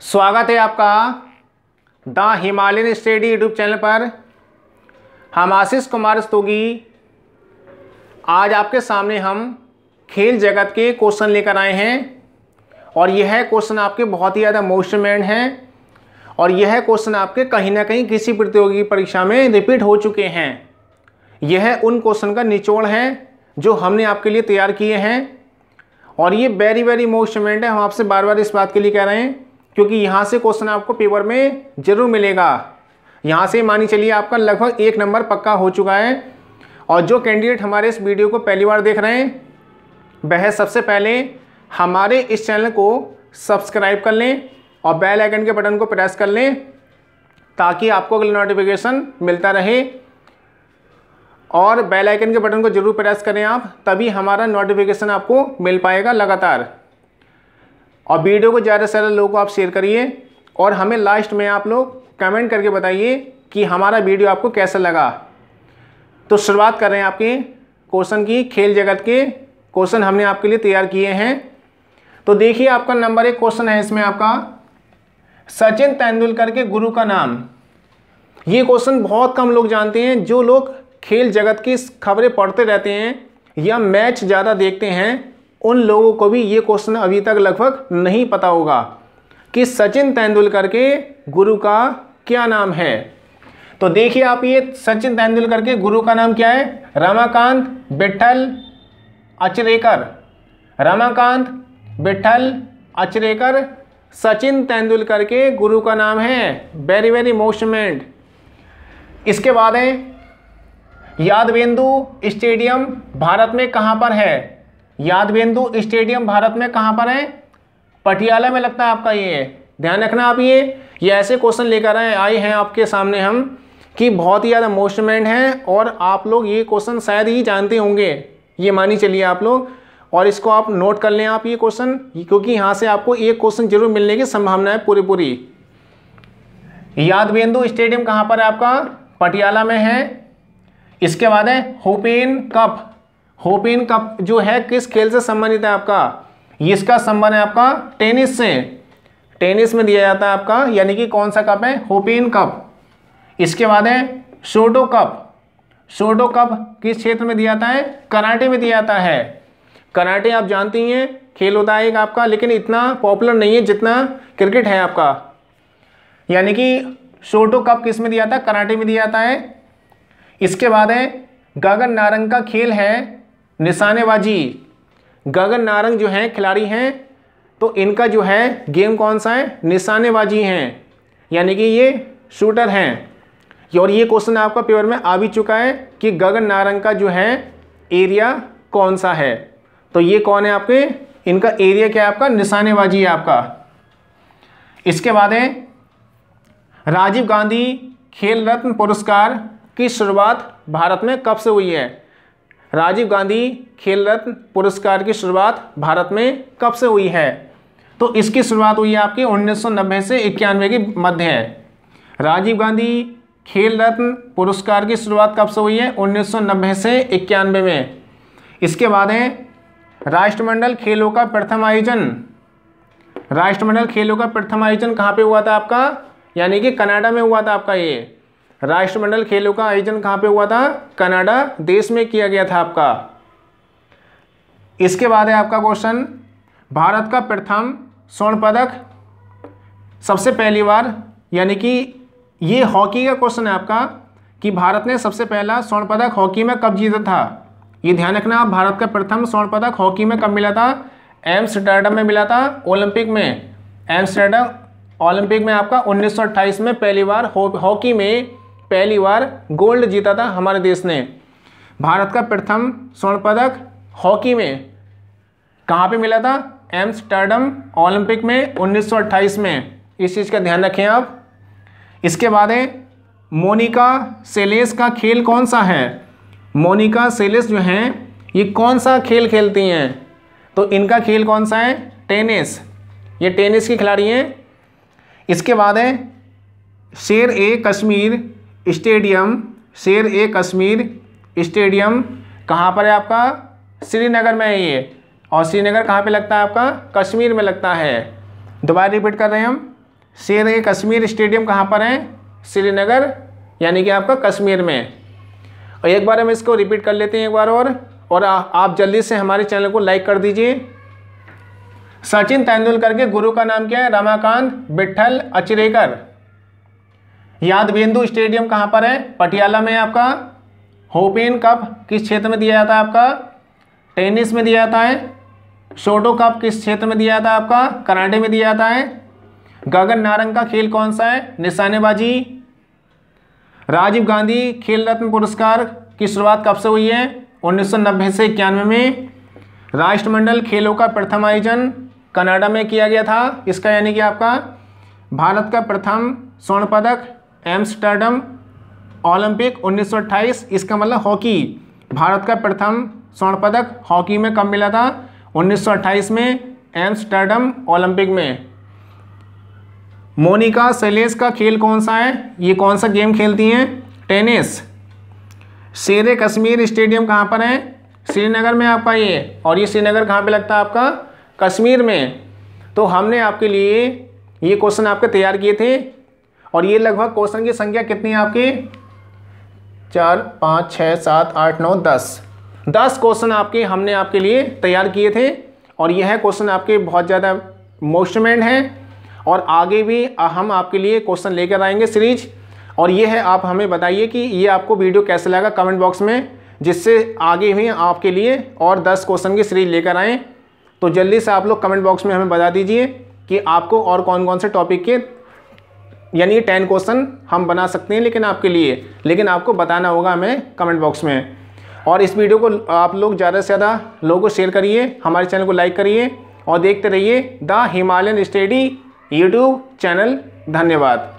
स्वागत है आपका the Himalayan study YouTube channel पर हम आशीष कुमार स्तोगी आज आपके सामने हम खेल जगत के क्वेश्चन लेकर आए हैं और यह क्वेश्चन आपके बहुत ही ज़्यादा मोशमेंट हैं और यह क्वेश्चन आपके कहीं ना कहीं किसी प्रतियोगी परीक्षा में रिपीट हो चुके हैं यह उन क्वेश्चन का निचोड़ है जो हमने आपके लिए तैयार किए हैं और ये वेरी वेरी मोशमेंट है हम आपसे बार बार इस बात के लिए कह रहे हैं क्योंकि यहाँ से क्वेश्चन आपको पेपर में जरूर मिलेगा यहाँ से मानी चलिए आपका लगभग एक नंबर पक्का हो चुका है और जो कैंडिडेट हमारे इस वीडियो को पहली बार देख रहे हैं वह सबसे पहले हमारे इस चैनल को सब्सक्राइब कर लें और बेल आइकन के बटन को प्रेस कर लें ताकि आपको अगले नोटिफिकेशन मिलता रहे और बेल आइकन के बटन को जरूर प्रेस करें आप तभी हमारा नोटिफिकेशन आपको मिल पाएगा लगातार और वीडियो को ज़्यादा से ज़्यादा लोगों को आप शेयर करिए और हमें लास्ट में आप लोग कमेंट करके बताइए कि हमारा वीडियो आपको कैसा लगा तो शुरुआत कर रहे हैं आपके क्वेश्चन की खेल जगत के क्वेश्चन हमने आपके लिए तैयार किए हैं तो देखिए आपका नंबर एक क्वेश्चन है इसमें आपका सचिन तेंदुलकर के गुरु का नाम ये क्वेश्चन बहुत कम लोग जानते हैं जो लोग खेल जगत की खबरें पढ़ते रहते हैं या मैच ज़्यादा देखते हैं उन लोगों को भी ये क्वेश्चन अभी तक लगभग नहीं पता होगा कि सचिन तेंदुलकर के गुरु का क्या नाम है तो देखिए आप ये सचिन तेंदुलकर के गुरु का नाम क्या है रमाकांत बिठल अचरेकर रमाकांत बिठल अचरेकर सचिन तेंदुलकर के गुरु का नाम है वेरी वेरी मोशमेंट इसके बाद है यादवेंदु स्टेडियम भारत में कहाँ पर है यादवेंदु स्टेडियम भारत में कहां पर है पटियाला में लगता है आपका ये ध्यान रखना आप ये ये ऐसे क्वेश्चन लेकर आए आए हैं आपके सामने हम कि बहुत ही ज़्यादा मोस्टमेंट है और आप लोग ये क्वेश्चन शायद ही जानते होंगे ये मानी चलिए आप लोग और इसको आप नोट कर लें आप ये क्वेश्चन क्योंकि यहाँ से आपको एक क्वेश्चन जरूर मिलने की संभावना है पूरी पूरी यादवेंदु स्टेडियम कहाँ पर है आपका पटियाला में है इसके बाद है हुपेन कप होपिन कप जो है किस खेल से संबंधित है आपका इसका संबंध है आपका टेनिस से टेनिस में दिया जाता है आपका यानी कि कौन सा कप है होपिन कप इसके बाद है शोटो कप शोटो कप किस क्षेत्र में दिया जाता है कराटे में दिया जाता है कराटे आप जानती हैं खेल होता है एक आपका लेकिन इतना पॉपुलर नहीं है जितना क्रिकेट है आपका यानी कि शोटो कप किस में दिया जाता है कराटे में दिया जाता है इसके बाद है गगन नारंग का खेल है निशानेबाजी गगन नारंग जो हैं खिलाड़ी हैं तो इनका जो है गेम कौन सा है निशानेबाजी हैं यानी कि ये शूटर हैं और ये क्वेश्चन आपका पेपर में आ भी चुका है कि गगन नारंग का जो है एरिया कौन सा है तो ये कौन है आपके इनका एरिया क्या है आपका निशानेबाजी है आपका इसके बाद है राजीव गांधी खेल रत्न पुरस्कार की शुरुआत भारत में कब से हुई है राजीव गांधी खेल रत्न पुरस्कार की शुरुआत भारत में कब से हुई है तो इसकी शुरुआत हुई है आपकी 1990 से इक्यानवे के मध्य है राजीव गांधी खेल रत्न पुरस्कार की शुरुआत कब से हुई है 1990 से इक्यानवे में इसके बाद है राष्ट्रमंडल खेलों का प्रथम आयोजन राष्ट्रमंडल खेलों का प्रथम आयोजन कहाँ पे हुआ था आपका यानी कि कनाडा में हुआ था आपका ये राष्ट्रमंडल खेलों का आयोजन कहाँ पे हुआ था कनाडा देश में किया गया था आपका इसके बाद है आपका क्वेश्चन भारत का प्रथम स्वर्ण पदक सबसे पहली बार यानी कि ये हॉकी का क्वेश्चन है आपका कि भारत ने सबसे पहला स्वर्ण पदक हॉकी में कब जीता था ये ध्यान रखना आप भारत का प्रथम स्वर्ण पदक हॉकी में कब मिला था एम्स्टर्डम में मिला था ओलंपिक में एम्स्टर्डम ओलंपिक में आपका 1928 में पहली बार हॉकी में पहली बार गोल्ड जीता था हमारे देश ने भारत का प्रथम स्वर्ण पदक हॉकी में कहाँ पे मिला था एम्स्टर्डम ओलंपिक में 1928 में इस चीज़ का ध्यान रखें आप इसके बाद है मोनिका सेलेस का खेल कौन सा है मोनिका सेलेस जो हैं ये कौन सा खेल खेलती हैं तो इनका खेल कौन सा है टेनिस ये टेनिस की खिलाड़ी हैं इसके बाद है शेर ए कश्मीर स्टेडियम शेर ए कश्मीर स्टेडियम कहाँ पर है आपका श्रीनगर में है ये और श्रीनगर कहाँ पे लगता है आपका कश्मीर में लगता है दोबारा रिपीट कर रहे हैं हम शेर ए कश्मीर स्टेडियम कहाँ पर है श्रीनगर यानी कि आपका कश्मीर में और एक बार हम इसको रिपीट कर लेते हैं एक बार और और आ, आप जल्दी से हमारे चैनल को लाइक कर दीजिए सचिन तेंदुलकर के गुरु का नाम क्या है रमाकांत बिट्ठल अचरेकर यादवेंदु स्टेडियम कहाँ पर है पटियाला में आपका होपेन कप किस क्षेत्र में दिया जाता है आपका टेनिस में दिया जाता है शोटो कप किस क्षेत्र में दिया जाता है आपका कराटे में दिया जाता है गगन नारंग का खेल कौन सा है निशानेबाजी राजीव गांधी खेल रत्न पुरस्कार की शुरुआत कब से हुई है उन्नीस से इक्यानवे में राष्ट्रमंडल खेलों का प्रथम आयोजन कनाडा में किया गया था इसका यानी कि आपका भारत का प्रथम स्वर्ण पदक एम्स्टर्डम ओलंपिक 1928 इसका मतलब हॉकी भारत का प्रथम स्वर्ण पदक हॉकी में कब मिला था 1928 में एम्स्टर्डम ओलंपिक में मोनिका सेलेस का खेल कौन सा है ये कौन सा गेम खेलती हैं टेनिस शेर कश्मीर स्टेडियम कहाँ पर है श्रीनगर में आपका ये और ये श्रीनगर कहाँ पे लगता है आपका कश्मीर में तो हमने आपके लिए ये क्वेश्चन आपके तैयार किए थे और ये लगभग क्वेश्चन की संख्या कितनी है आपकी चार पाँच छः सात आठ नौ दस दस क्वेश्चन आपके हमने आपके लिए तैयार किए थे और यह क्वेश्चन आपके बहुत ज़्यादा मोस्टमेंट हैं और आगे भी हम आपके लिए क्वेश्चन लेकर आएंगे सीरीज और ये है आप हमें बताइए कि ये आपको वीडियो कैसे लगा कमेंट बॉक्स में जिससे आगे भी आपके लिए और दस क्वेश्चन की सीरीज लेकर आएँ तो जल्दी से आप लोग कमेंट बॉक्स में हमें बता दीजिए कि आपको और कौन कौन से टॉपिक के यानी ये टेन क्वेश्चन हम बना सकते हैं लेकिन आपके लिए लेकिन आपको बताना होगा हमें कमेंट बॉक्स में और इस वीडियो को आप लोग ज़्यादा से ज़्यादा लोगों को शेयर करिए हमारे चैनल को लाइक करिए और देखते रहिए the Himalayan study YouTube channel धन्यवाद